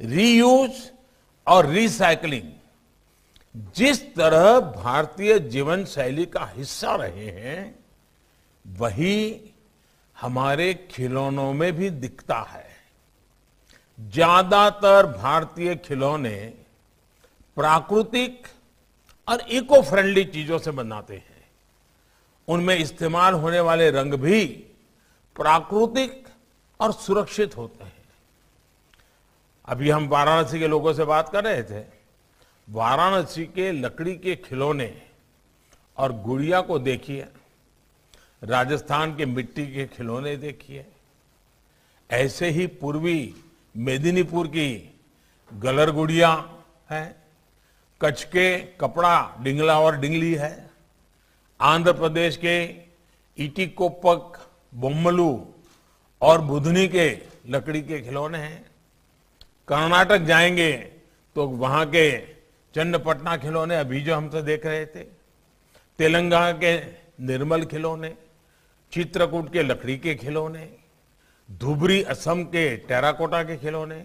reuse और recycling जिस तरह भारतीय जीवन शैली का हिस्सा रहे हैं वही हमारे खिलौनों में भी दिखता है ज्यादातर भारतीय खिलौने प्राकृतिक और इको फ्रेंडली चीजों से बनाते हैं उनमें इस्तेमाल होने वाले रंग भी प्राकृतिक और सुरक्षित होते हैं अभी हम वाराणसी के लोगों से बात कर रहे थे वाराणसी के लकड़ी के खिलौने और गुड़िया को देखिए राजस्थान के मिट्टी के खिलौने देखिए ऐसे ही पूर्वी मेदिनीपुर की गलर गुड़िया है कच्छ के कपड़ा डिंगला और डिंगली है आंध्र प्रदेश के इटिकोपक बोमलू और बुधनी के लकड़ी के खिलौने हैं कर्नाटक जाएंगे तो वहां के चंदपटना खिलौने अभी जो हमसे तो देख रहे थे तेलंगाना के निर्मल खिलौने चित्रकूट के लकड़ी के खिलौने धुबरी असम के टेराकोटा के खिलौने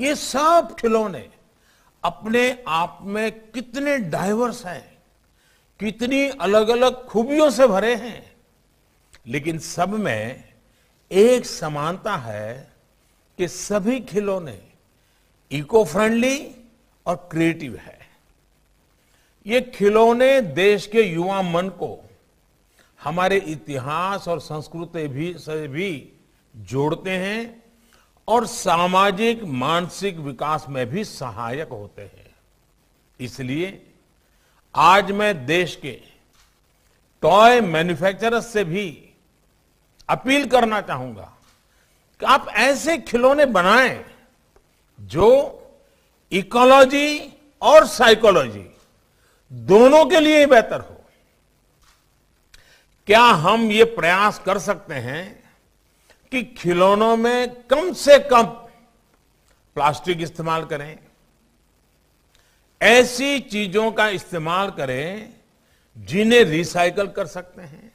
ये सब खिलौने अपने आप में कितने डाइवर्स हैं कितनी अलग अलग खूबियों से भरे हैं लेकिन सब में एक समानता है कि सभी खिलौने इको फ्रेंडली और क्रिएटिव है ये खिलौने देश के युवा मन को हमारे इतिहास और संस्कृति भी से भी जोड़ते हैं और सामाजिक मानसिक विकास में भी सहायक होते हैं इसलिए आज मैं देश के टॉय मैन्युफैक्चरर्स से भी अपील करना चाहूंगा कि आप ऐसे खिलौने बनाएं जो इकोलॉजी और साइकोलॉजी दोनों के लिए ही बेहतर हो क्या हम ये प्रयास कर सकते हैं कि खिलौनों में कम से कम प्लास्टिक इस्तेमाल करें ऐसी चीजों का इस्तेमाल करें जिन्हें रिसाइकल कर सकते हैं